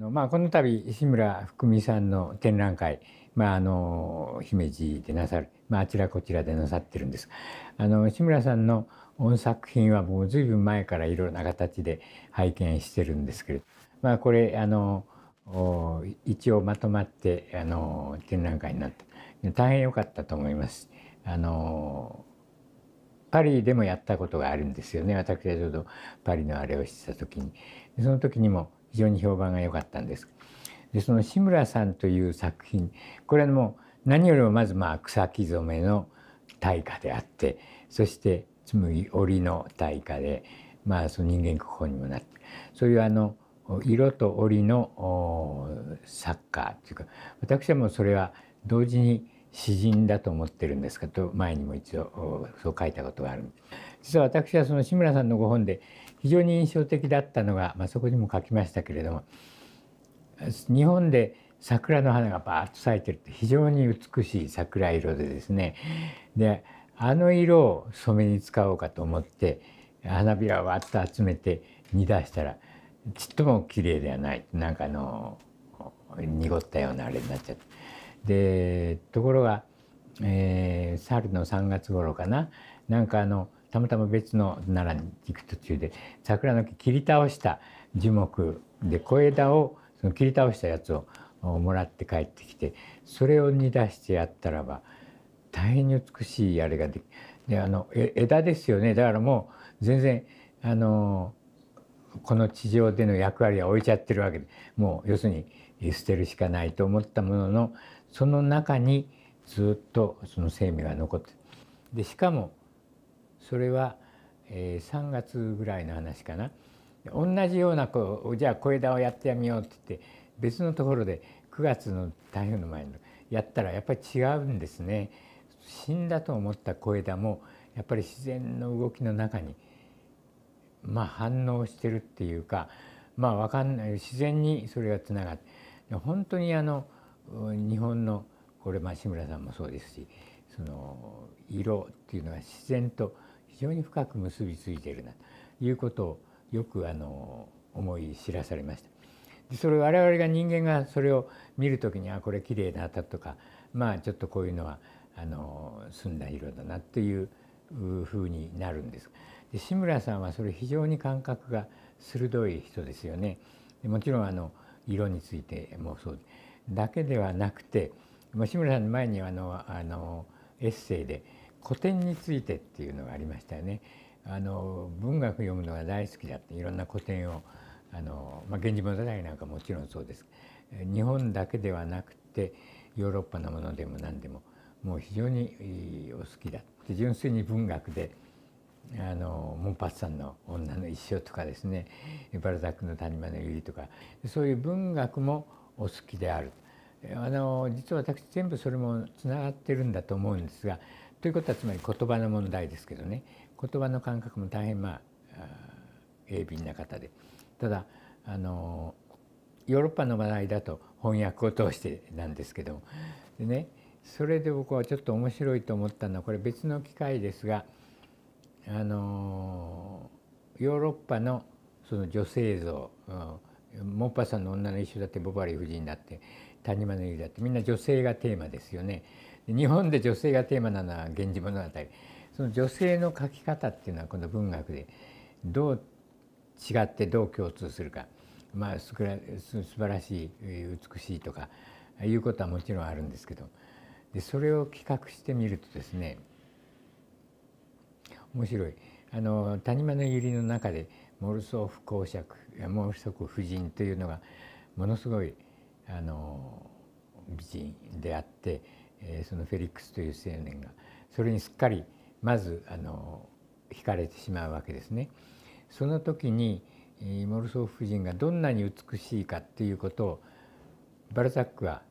のまあこの度志村福美さんの展覧会まあ、あの姫路でなさる、まあ、あちらこちらでなさってるんですあの志村さんの作品はもう随分前からいろいろな形で拝見してるんですけれど、まあ、これあの一応まとまってあの展覧会になって大変良かったと思います。あのパリでもやったことがあるんですよね私はちょうどパリのあれをしてた時にその時にも非常に評判が良かったんです。でその志村さんという作品これも何よりもまずまあ草木染めの大家であってそして紡ぎ織の大家で、まあ、その人間国宝にもなってそういうあの色と織の作家というか私はもうそれは同時に詩人だと思ってるんですかと前にも一度そう書いたことがある実は私はその志村さんのご本で非常に印象的だったのが、まあ、そこにも書きましたけれども日本で桜の花がバーッと咲いてるって非常に美しい桜色でですねであの色を染めに使おうかと思って花びらをわっと集めて煮出したらちっとも綺麗ではないなんかあの濁ったようなあれになっちゃって。でところが、えー、猿の3月頃かななんかあのたまたま別の奈良に行く途中で桜の木切り倒した樹木で小枝をその切り倒したやつをもらって帰ってきてそれを煮出してやったらば大変に美しいあれができであの枝ですよねだからもう全然あのこの地上での役割は置いちゃってるわけでもう要するに捨てるしかないと思ったもののその中にずっとその生命が残ってでしかもそれは、えー、3月ぐらいの話かな同じようなこうじゃあ小枝をやってみようって言って別のところで9月の台風の前のやったらやっぱり違うんですね。死んだと思った小枝もやっぱり自然の動きの中にまあ反応してるっていうかまあ分かんない自然にそれがつながって本当にあの日本のこれま志村さんもそうですしその色っていうのは自然と非常に深く結びついているなということをよくあの思い知らされました。でそれを我々が人間がそれを見る時にあこれ綺麗だたとかまあちょっとこういうのはあの澄んだ色だなっていうふうになるんです。で志村さんはそれ非常に感覚が鋭い人ですよね。もちろんあの色についてもそうだけではなくて志村さんの前にあのあのエッセイで「古典についてっていうのがありましたよね。あの文学読むのが大好きだっていろんな古典をあの、まあ、源氏物語なんかもちろんそうです日本だけではなくてヨーロッパのものでも何でももう非常にお好きだって純粋に文学であのモンパッサンの「女の一生」とかですねバルザックの「谷間の百合」とかそういう文学もお好きであるあの実は私全部それもつながってるんだと思うんですがということはつまり言葉の問題ですけどね言葉の感覚も大変まあ鋭敏な方でただあのヨーロッパの話題だと翻訳を通してなんですけどもでねそれで僕はちょっと面白いと思ったのはこれ別の機会ですがあのヨーロッパのその女性像、うん、モッパさんの女の一種だってボバリー夫人だって谷間の湯だってみんな女性がテーマですよね。日本で女性がテーマなのは「源氏物語」その女性の描き方っていうのはこの文学でどう違ってどう共通するか、まあ、すくら素晴らしい美しいとかいうことはもちろんあるんですけどでそれを企画してみるとですね面白いあの谷間の百合の中でモルソーフ公爵モルソフ夫人というのがものすごいあの美人であって。えそのフェリックスという青年がそれにすっかりまずあの惹かれてしまうわけですね。その時にモルソフ夫人がどんなに美しいかっていうことをバルザックは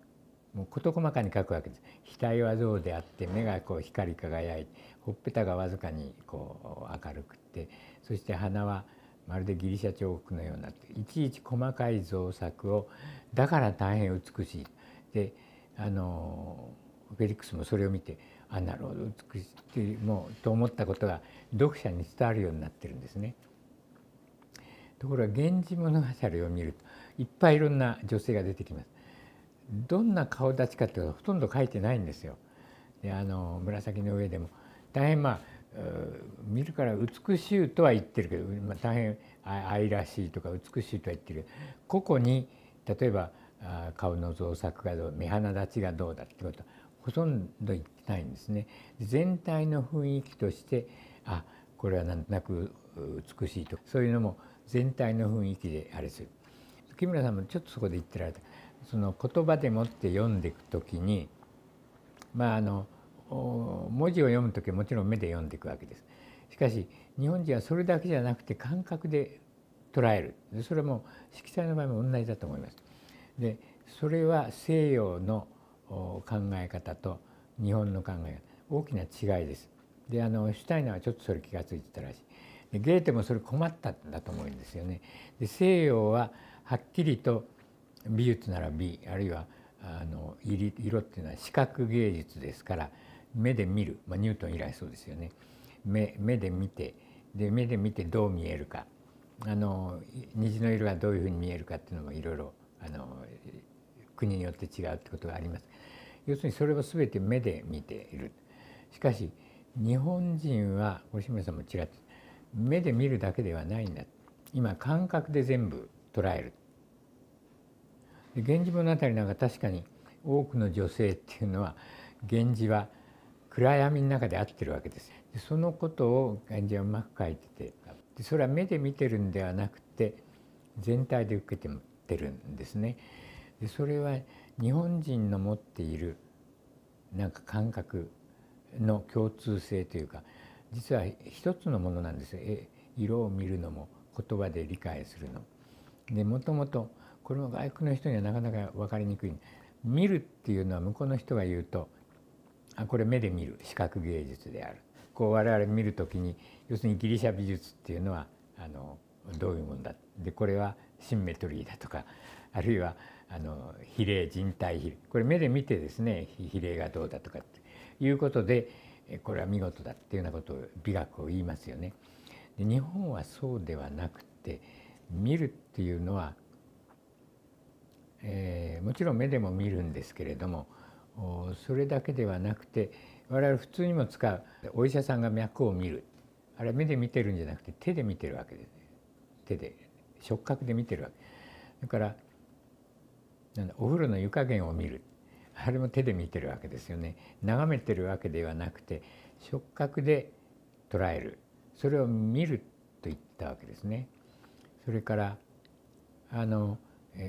もう事細かに書くわけです。額は像であって目がこう光り輝いてほっぺたがわずかにこう明るくってそして鼻はまるでギリシャ彫刻のようなっていちいち細かい造作をだから大変美しい。であのーフェリックスもそれを見てあなるほど美しいもうと思ったことが読者に伝わるようになってるんですね。ところが「源氏物語」を見るといっぱいいろんな女性が出てきます。どんな顔立ちかっていうのはほとんど書いてないんですよ。であの紫の上でも大変まあ見るから美しいとは言ってるけど、まあ、大変愛らしいとか美しいとは言ってる個々に例えば顔の造作がどう目鼻立ちがどうだってことほとんど行ってないんですね。全体の雰囲気としてあこれはなんとなく美しいとそういうのも全体の雰囲気であれする。木村さんもちょっとそこで言ってられたその言葉でもって読んでいく時にまああの文字を読む時はもちろん目で読んでいくわけです。しかし日本人はそれだけじゃなくて感覚で捉えるそれも色彩の場合も同じだと思います。でそれは西洋の考え方と日本の考え方大きな違いです。であのシュタイナーはちょっとそれ気が付いてたらしい。でゲーテもそれ困ったんだと思うんですよね。で西洋ははっきりと美術なら美あるいはあの色っていうのは視覚芸術ですから目で見る、まあ、ニュートン以来そうですよね目目で見てで目で見てどう見えるかあの虹の色がどういうふうに見えるかっていうのもいろいろあの国によって違うってことがあります。要するにそれは全て目で見ているしかし日本人は吉村さんも違って目で見るだけではないんだ今感覚で全部捉える。で源氏物語なんか確かに多くの女性っていうのは源氏は暗闇の中で合ってるわけですでそのことを源氏はうまく書いててでそれは目で見てるんではなくて全体で受けてるんですね。でそれは日本人の持っているなんか感覚の共通性というか実は一つのものなんですよ色を見るのも言葉で理解するの。でもともとこれも外国の人にはなかなか分かりにくい見るっていうのは向こうの人が言うとあこれ目で見る視覚芸術であるこう我々見る時に要するにギリシャ美術っていうのはあのどういうもんだでこれはシンメトリーだとかあるいはあの比例人体比例これ目で見てですね比例がどうだとかっていうことでこれは見事だっていうようなことを美学を言いますよね。で日本はそうではなくて見るっていうのは、えー、もちろん目でも見るんですけれどもそれだけではなくて我々普通にも使うお医者さんが脈を見るあれは目で見てるんじゃなくて手で見てるわけです、ね、手で触覚で見てるわけだからお風呂の湯加減を見るあれも手で見てるわけですよね眺めてるわけではなくて触覚で捉えるそれを見ると言ったわけですね。それからあの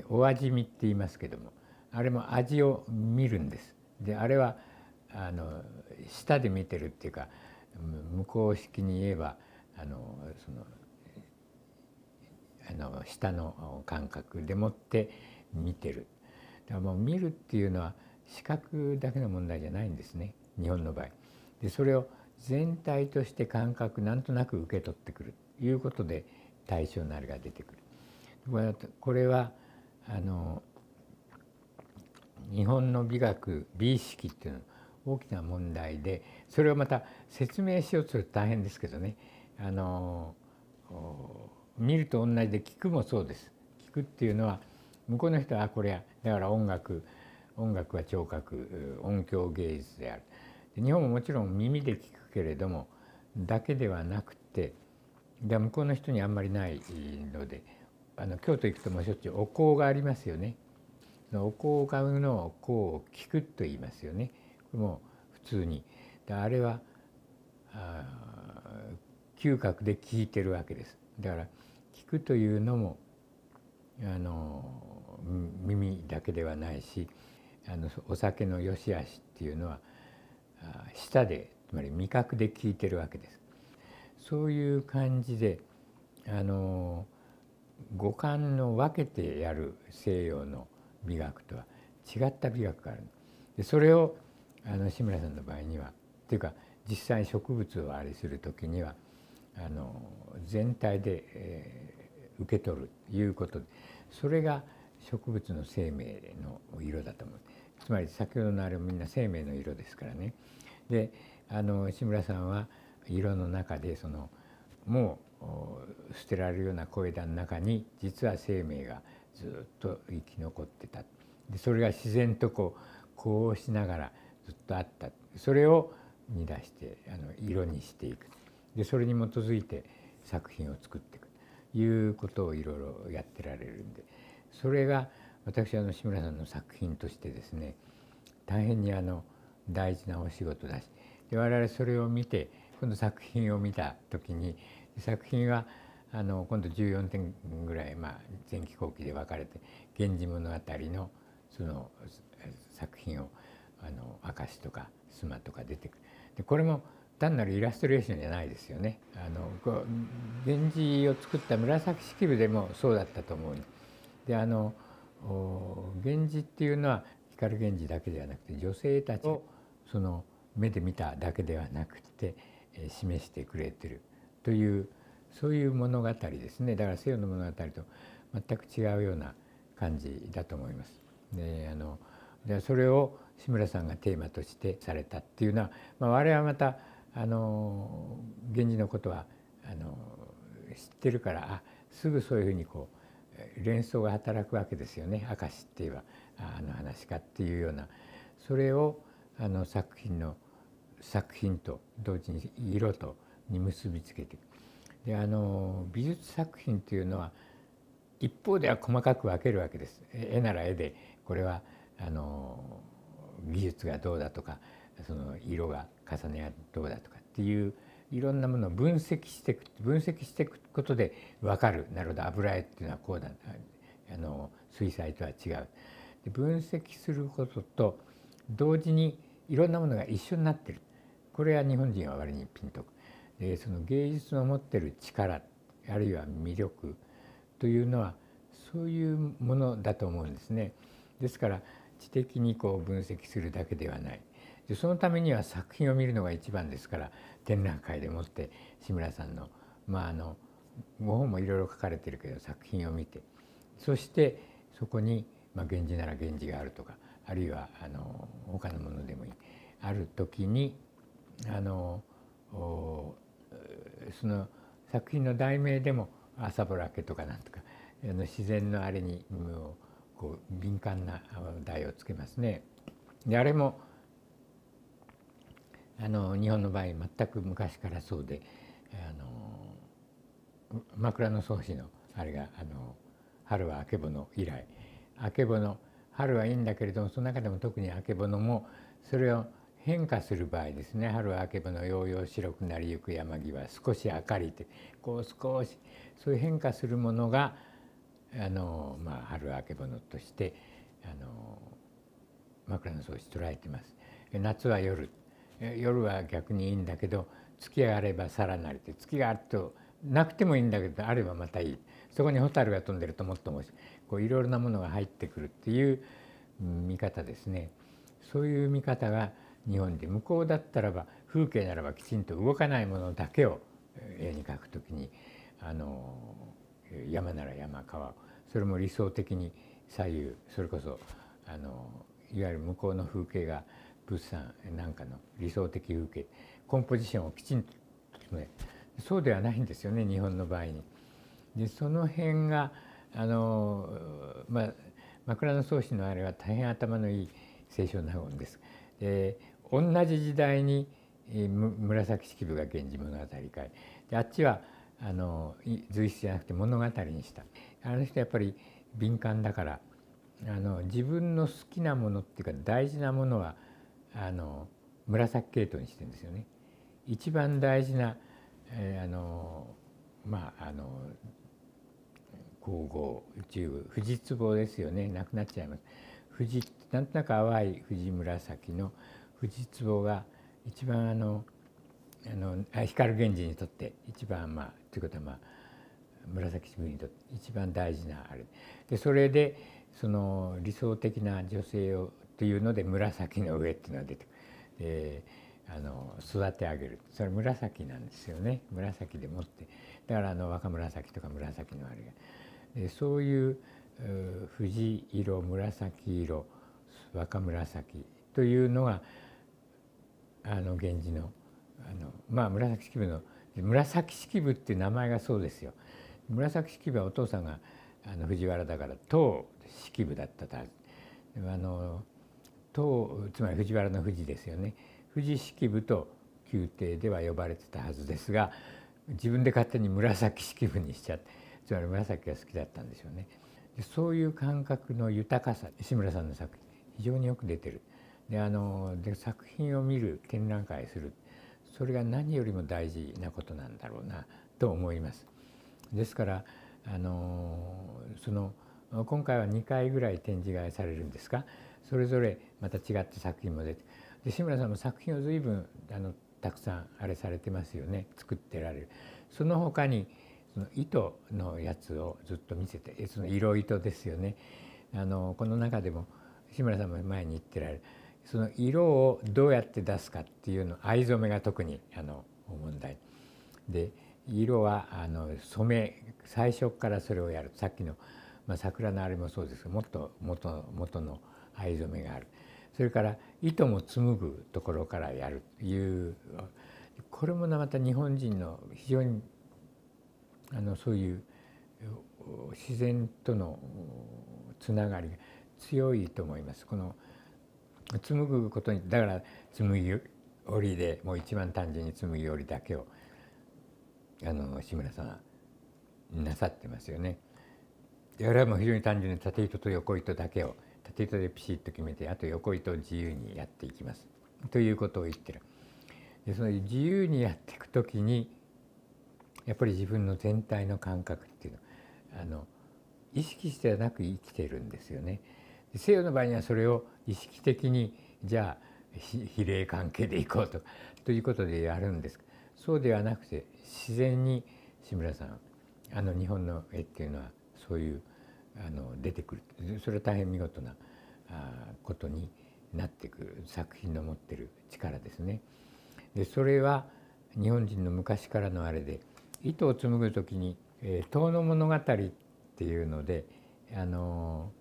お味見って言いますけどもあれも味を見るんです。であれはあの舌で見てるっていうか向こう式に言えばあのそのあの舌の感覚でもって見てるからもう見るっていうのは視覚だけの問題じゃないんですね日本の場合。でそれを全体として感覚なんとなく受け取ってくるということで対象のあれが出てくる。これはあの日本の美学美意識っていうのは大きな問題でそれをまた説明しようとすると大変ですけどねあの見ると同じで聞くもそうです聞くっていうのは向こうの人はこれはだから音楽音楽は聴覚音響芸術である日本ももちろん耳で聞くけれどもだけではなくてで向こうの人にあんまりないのであの京都行くともうしょっちゅうお香がありますよね。お香を買うのを香を聞くと言いますよね。もう普通にあれは嗅覚で聞いてるわけです。だから聞くというのもあの耳だけではないしあのお酒の良し悪しっていうのは舌でつまり味覚で聞いてるわけです。そういう感じであの五感の分けてやる西洋の美学とは違った美学があるでそれをあの志村さんの場合にはっていうか実際植物をあれする時にはあの全体で、えー、受け取るということでそれが植物の生命の色だと思うつまり先ほどのあれもみんな生命の色ですからね。であの志村さんは色の中でそのもう捨てられるような小枝の中に実は生命がずっと生き残ってたでそれが自然とこうこうしながらずっとあったそれを煮出してあの色にしていくでそれに基づいて作品を作っていくということをいろいろやってられるんで。それが私あの志村さんの作品としてですね大変にあの大事なお仕事だしで我々それを見てこの作品を見た時に作品はあの今度14点ぐらい、まあ、前期後期で分かれて「源氏物語の」その作品を「あの明石」とか「妻」とか出てくるでこれも単なるイラストレーションじゃないですよね。あのこう源氏を作った紫式部でもそうだったと思うであの源氏っていうのは光源氏だけではなくて女性たちをその目で見ただけではなくて、え示してくれてるというそういう物語ですねだから西洋の物語と全く違うような感じだと思います。であのでそれを志村さんがテーマとしてされたっていうのは、まあ、我々はまたあの源氏のことはあの知ってるからあすぐそういうふうにこう連想が働くわけですよね「明石」っていうはあの話かっていうようなそれをあの作品の作品と同時に色とに結びつけてであの美術作品というのは一方では細かく分けるわけです。絵なら絵でこれはあの技術がどうだとかその色が重ねがどうだとかっていういろんなものを分析していく分析していくことで分かるなるほど油絵っていうのはこうだあの水彩とは違うで分析することと同時にいろんなものが一緒になってるこれは日本人は割にピンとくでその芸術の持ってる力あるいは魅力というのはそういうものだと思うんですね。ですから知的にこう分析するだけではないでそのためには作品を見るのが一番ですから展覧会でもって志村さんのまああのご本もいろいろ書かれてるけど作品を見てそしてそこに、まあ、源氏なら源氏があるとかあるいはあの他のものでもいいある時にあのその作品の題名でも「朝ぼらけ」とかなんとかあの自然のあれにこう敏感な台をつけますね。であれもあの日本の場合全く昔からそうであの枕草子のあれがあの春はあけぼの以来あけぼの春はいいんだけれどもその中でも特にあけぼのもそれを変化する場合ですね春はあけぼのようよう白くなりゆく山際少し明かりってこう少しそういう変化するものがあの、まあ、春あけぼのとしてあの枕草子捉えてます。夏は夜夜は逆にいいんだけど月があればらなりて月があるとなくてもいいんだけどあればまたいいそこに蛍が飛んでるともっともこういろいろなものが入ってくるっていう見方ですねそういう見方が日本で向こうだったらば風景ならばきちんと動かないものだけを絵に描くときにあの山なら山川それも理想的に左右それこそあのいわゆる向こうの風景が物産なんかの理想的風景コンポジションをきちんと決めそうではないんですよね日本の場合に。でその辺があの、まあ、枕草子のあれは大変頭のいい清少納言です。で同じ時代に紫式部が「源氏物語会」であっちはあの随筆じゃなくて物語にしたあの人やっぱり敏感だからあの自分の好きなものっていうか大事なものはあの紫系統にしてるんですよね。一番大事な、えー、あのまああの皇后宇宙富士壺ですよねなくなっちゃいます。富士なんとなく淡い富士紫の富士壺が一番あのあの光源氏にとって一番まあということはまあ紫式部にとって一番大事なあれでそれでその理想的な女性をというので紫の上っていうのが出てくる。あの育て上げるそれ紫なんですよね紫でもってだからあの若紫とか紫のあれがでそういう藤色紫色若紫というのがあの源氏のあのまあ紫式部の紫式部っていう名前がそうですよ紫式部はお父さんがあの藤原だから唐式部だったとあの唐つまり藤原の藤ですよね藤式部と宮廷では呼ばれてたはずですが自分で勝手に紫式部にしちゃってつまり紫が好きだったんでしょうねそういう感覚の豊かさ石村さんの作品非常によく出てるであので作品を見る展覧会するそれが何よりも大事なことなんだろうなと思います。ですからあのその今回は2回ぐらい展示がされるんですがそれぞれまた違った作品も出てで志村さんも作品を随分あのたくさんあれされてますよね作ってられる。その他にその糸のやつをずっと見せてその色糸ですよねあのこの中でも志村さんも前に言ってられるその色をどうやって出すかっていうの藍染めが特にあの問題で色はあの染め最初からそれをやるさっきの、まあ、桜のあれもそうですもっと元元の藍染めがあるそれから糸も紡ぐところからやるというこれもまた日本人の非常にあのそういう自然とのつながりが強いと思います。この紡ぐことにだから紡ぎ織りでもう一番単純に紡ぎ織りだけをあの志村さんなさってますよね。であれはもう非常に単純に縦糸と横糸だけを縦糸でピシッと決めてあと横糸を自由にやっていきますということを言ってる。でその自由にやっていく時にやっぱり自分の全体の感覚っていうのあの意識してはなく生きてるんですよね。西洋の場合にはそれを意識的にじゃあ比例関係でいこうとということでやるんですそうではなくて自然に志村さんあの日本の絵っていうのはそういうあの出てくるそれは大変見事なことになってくる作品の持ってる力ですね。でそれは日本人の昔からのあれで糸を紡ぐ時に「えー、遠の物語」っていうのであのー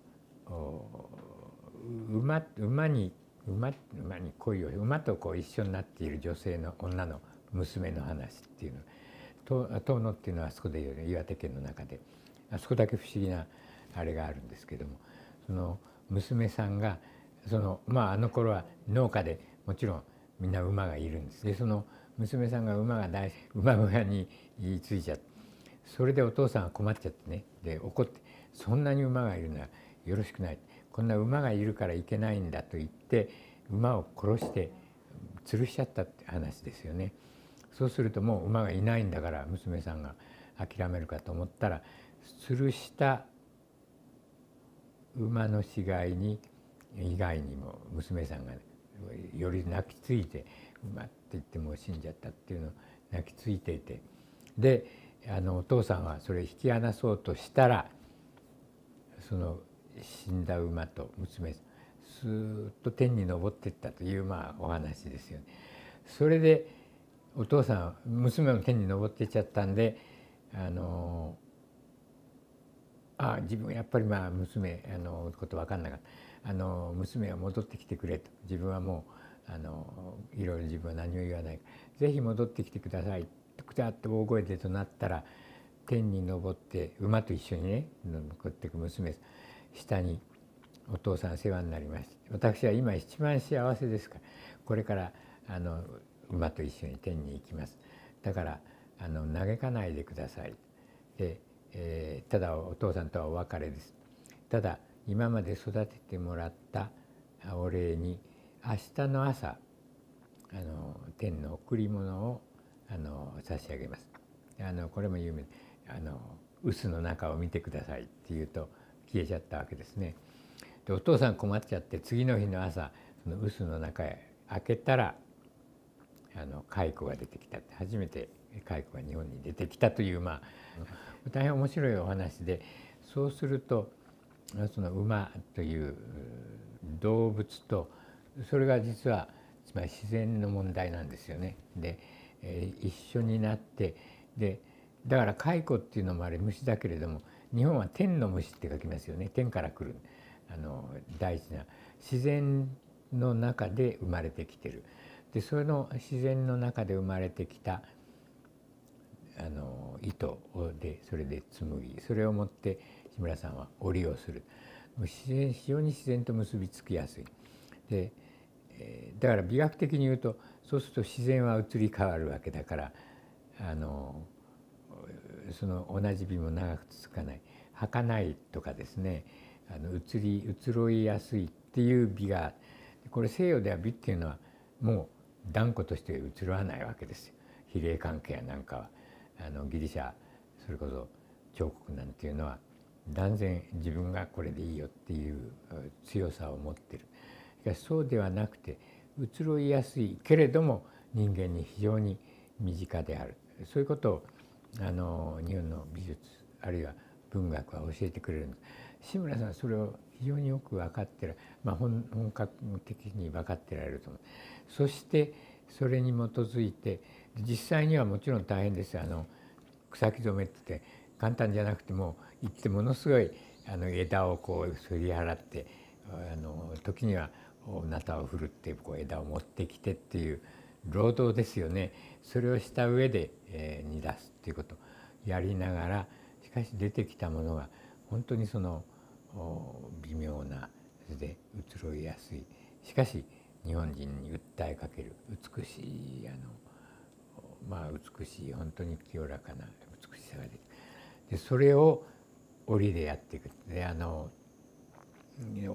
馬馬に馬馬に恋を馬とこう一緒になっている女性の女の娘の話っていうの遠野っていうのはあそこで岩手県の中であそこだけ不思議なあれがあるんですけどもその娘さんがそのまああの頃は農家でもちろんみんな馬がいるんですでその娘さんが馬が大馬小屋についちゃってそれでお父さんが困っちゃってねで怒ってそんなに馬がいるならよろしくないこんな馬がいるからいけないんだと言って馬を殺して吊るしちゃったって話ですよね。そうするともう馬がいないんだから娘さんが諦めるかと思ったら吊るした馬の死骸に以外にも娘さんが、ね、より泣きついて「馬」って言ってもう死んじゃったっていうのを泣きついていてであのお父さんはそれ引き離そうとしたらその死んだ馬と娘すーっと天に登っていったというまあお話ですよね。それでお父さん娘も天に登っていっちゃったんであのあ自分やっぱりまあ娘あのこと分かんなかったあの娘は戻ってきてくれと自分はもうあのいろいろ自分は何も言わない是非戻ってきてくださいくたって大声でとなったら天に登って馬と一緒にね残ってく娘下にお父さん世話になりました私は今一番幸せですからこれからあの馬と一緒に天に行きますだからあの嘆かないでくださいで、えー、ただお父さんとはお別れですただ今まで育ててもらったお礼に明日の朝あの天の贈り物をあの差し上げますあのこれも有名あの臼の中を見てくださいって言うと消えちゃったわけですね。でお父さん困っちゃって次の日の朝その臼の中へ開けたらあの蚕が出てきたって初めて蚕が日本に出てきたという、まあ、大変面白いお話でそうするとその馬という動物とそれが実はつまり自然の問題なんですよね。で、えー、一緒になってでだから蚕っていうのもあれ虫だけれども日本は天の虫って書きますよね天から来るあの大事な自然の中で生まれてきてるでその自然の中で生まれてきたあの糸でそれで紡ぎそれを持って志村さんは織りをする自然非常に自然と結びつきやすいでだから美学的に言うとそうすると自然は移り変わるわけだからあのその同じ日も長く続かない儚いとかですねあの移り移ろいやすいっていう美がこれ西洋では美っていうのはもう断固として移らないわけですよ比例関係やなんかはあのギリシャそれこそ彫刻なんていうのは断然自分がこれでいいよっていう強さを持ってるしかしそうではなくて移ろいやすいけれども人間に非常に身近であるそういうことをあの日本の美術あるいは文学は教えてくれる志村さんはそれを非常によく分かってる、まあ、本格的に分かってられると思うそしてそれに基づいて実際にはもちろん大変ですあの草木染めって簡単じゃなくてもう行ってものすごいあの枝をこうすり払ってあの時にはなたを振るってこう枝を持ってきてっていう労働ですよねそれをした上で、えー、煮出すっていうことをやりながらしかし出てきたものが本当にその微妙な図で移ろいやすいしかし日本人に訴えかける美しいあのまあ美しい本当に清らかな美しさが出てでそれを織でやっていくであの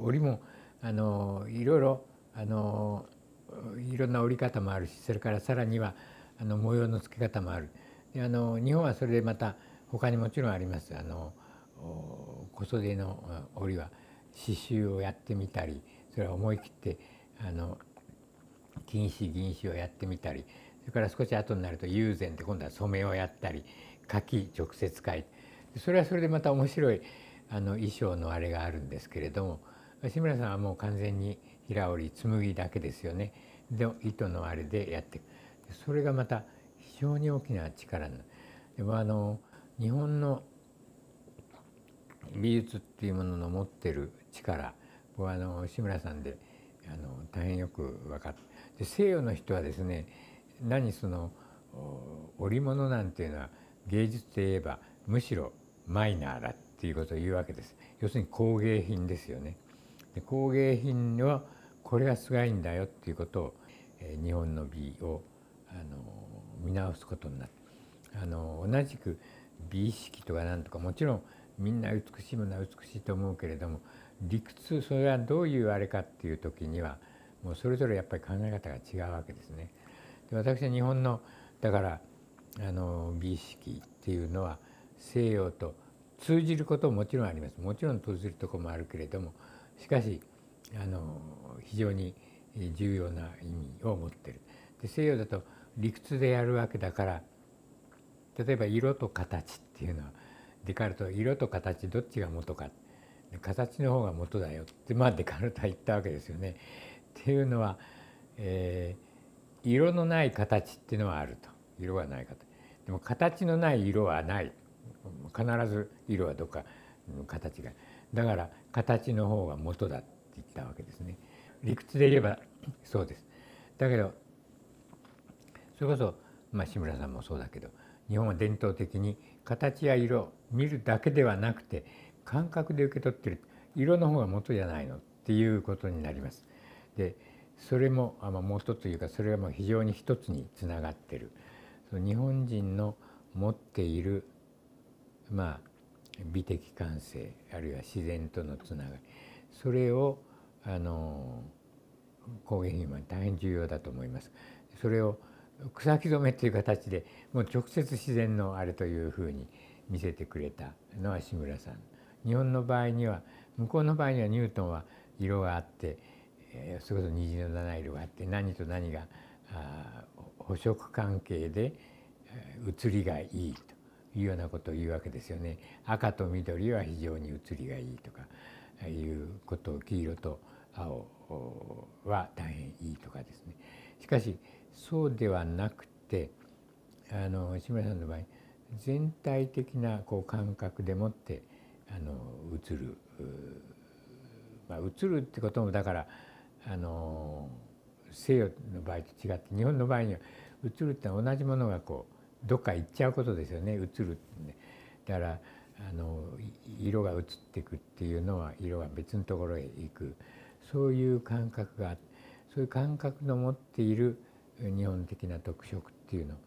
織もあのいろいろあのいろんな織り方もあるしそれからさらにはあの模様のつけ方もある。あの日本はそれでまた他にもちろんありますあの小袖の織は刺繍をやってみたりそれは思い切ってあの金糸銀糸をやってみたりそれから少し後になると友禅って今度は染めをやったり柿直接書いてそれはそれでまた面白いあの衣装のあれがあるんですけれども志村さんはもう完全に平織紬だけですよねで糸のあれでやってそれがまた非常に大きな力なあの日本の美術っていうものの持ってる力僕はあの志村さんであの大変よく分かってで西洋の人はですね何その織物なんていうのは芸術といえばむしろマイナーだっていうことを言うわけです要するに工芸品ですよねで工芸品はこれがすごいんだよっていうことを、えー、日本の美をあの見直すことになるあの同じく美意識とかなんとかもちろんみんな美しいものは美しいと思うけれども理屈それはどういうあれかっていう時にはもうそれぞれやっぱり考え方が違うわけですね。で私は日本のだからあの美意識っていうのは西洋と通じることももちろんありますもちろん通じるとこもあるけれどもしかしあの非常に重要な意味を持ってる。で西洋だと理屈でやるわけだから例えば色と形っていうのはデカルト色と形どっちが元か形の方が元だよってまあデカルトは言ったわけですよね。っていうのは、えー、色のない形っていうのはあると色がない形でも形のない色はない必ず色はどっか形がだから形の方が元だって言ったわけですね理屈で言えばそうですだけどそれこそ、まあ、志村さんもそうだけど日本は伝統的に形や色見るだけではなくて感覚で受け取ってる色の方が元じゃないのっていうことになります。でそれも元というかそれはもう非常に一つにつながってるその日本人の持っている、まあ、美的感性あるいは自然とのつながりそれをあの工芸品は大変重要だと思います。それを草木染めという形でもう直接自然のあれというふうに見せてくれたのは志村さん。日本の場合には向こうの場合にはニュートンは色があって、えー、それこそ虹の七色があって何と何が補色関係で写りがいいというようなことを言うわけですよね。赤と緑は非常に写りがいいとかいうことを黄色と青は大変いいとかですね。しかしそうではなくてあの志村さんの場合全体的なこう感覚でもってあの映る、まあ、映るってこともだからあの西洋の場合と違って日本の場合には映るってのは同じものがこうどっか行っちゃうことですよね映るってね。だからあの色が映っていくっていうのは色が別のところへ行くそういう感覚がそういう感覚の持っている日本的な特色っていうのを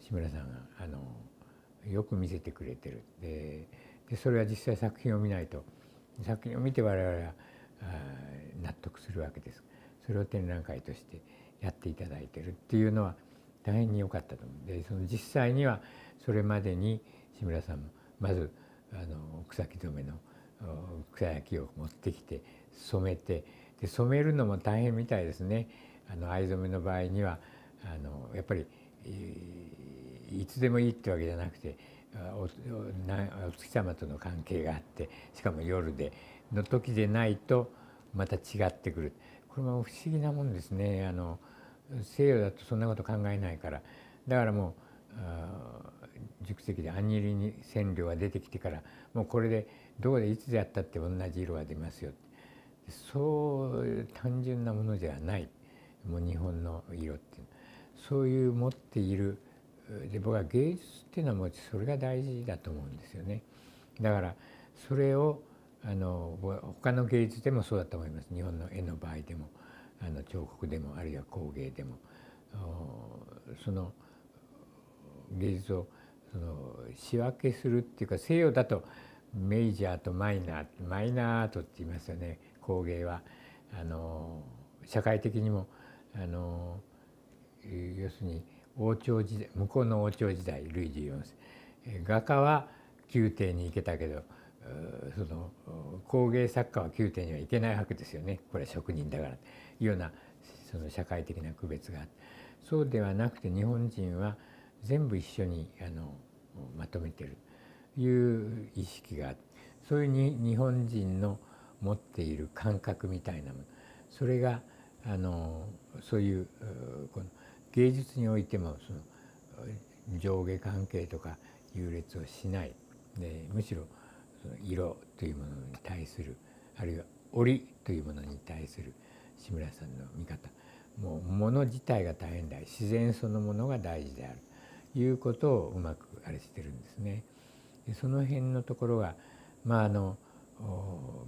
志村さんがあのよく見せてくれてるででそれは実際作品を見ないと作品を見て我々は納得するわけですそれを展覧会としてやっていただいてるっていうのは大変に良かったと思うんでその実際にはそれまでに志村さんもまずあの草木染めの草焼きを持ってきて染めてで染めるのも大変みたいですね。あの藍染めの場合にはあのやっぱりいつでもいいってわけじゃなくておお月様との関係があってしかも夜での時でないとまた違ってくるこれも不思議なもんですねあの西洋だとそんなこと考えないからだからもう熟石でアニリに染料が出てきてからもうこれでどこでいつであったって同じ色が出ますよそう単純なものじゃないもう日本の色っていうのは。そういう持っているで僕は芸術っていうのはもうそれが大事だと思うんですよね。だからそれをあの他の芸術でもそうだと思います日本の絵の場合でもあの彫刻でもあるいは工芸でもその芸術をその仕分けするっていうか西洋だとメイジャーとマイナーマイナーアートって言いますよね工芸はあの社会的にもあの要するに王朝時代向こうの王朝時代ルイ14世画家は宮廷に行けたけどその工芸作家は宮廷には行けないわけですよねこれは職人だからというようなその社会的な区別があってそうではなくて日本人は全部一緒にあのまとめてるいう意識があってそういうに日本人の持っている感覚みたいなものそれがあのそういうこの芸術においてもその上下関係とか優劣をしないでむしろ色というものに対するあるいは織というものに対する志村さんの見方もう物自体が大変だ自然そのものが大事であるということをうまくあれしてるんですね。でその辺のところが、まあ、あの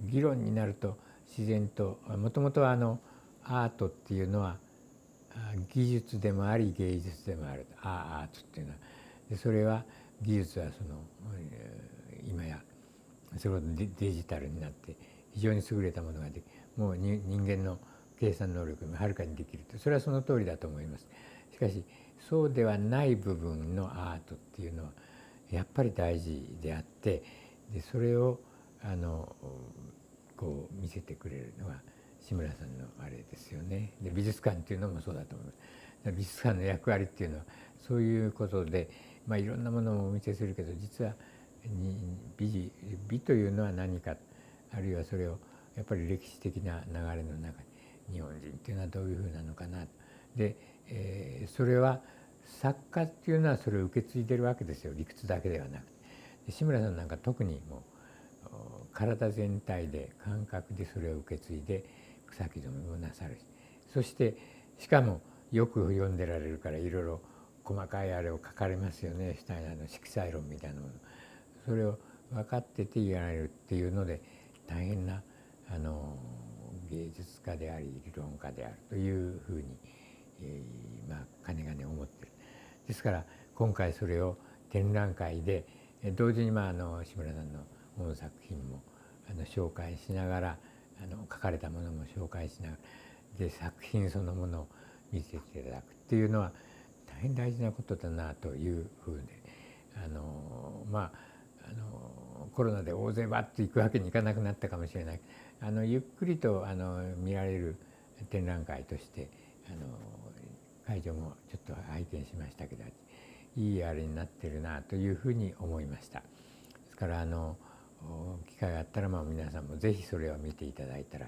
議論になると自然ともともとあのアートっていうのは技術でもあり芸術でもあるアートっていうのはそれは技術はその今やそれほどデジタルになって非常に優れたものができもう人間の計算能力もはるかにできるとそれはその通りだと思います。しかしそうではない部分のアートっていうのはやっぱり大事であってでそれをあのこう見せてくれるのは志村さんのあれですよねで美術館っていうのもそうだと思います美術館の役割っていうのはそういうことで、まあ、いろんなものもお見せするけど実は美美というのは何かあるいはそれをやっぱり歴史的な流れの中に日本人っていうのはどういうふうなのかなで、えー、それは作家っていうのはそれを受け継いでるわけですよ理屈だけではなくて志村さんなんか特にもう体全体で感覚でそれを受け継いで先止めもなさるしそしてしかもよく読んでられるからいろいろ細かいあれを書かれますよねシュタイナーの色彩論みたいなものそれを分かっててやられるっていうので大変なあの芸術家であり理論家であるというふうに、えー、まあ金がね思ってる。ですから今回それを展覧会で同時にまああの志村さんの本作品もあの紹介しながらあの書かれたものも紹介しながらで作品そのものを見せていただくっていうのは大変大事なことだなというふうであのまああのコロナで大勢バッと行くわけにいかなくなったかもしれないあのゆっくりとあの見られる展覧会としてあの会場もちょっと拝見しましたけどいいあれになってるなというふうに思いました。ですからあの機会があったらまあ皆さんも是非それを見ていただいたら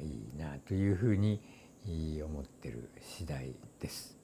いいなというふうに思ってる次第です。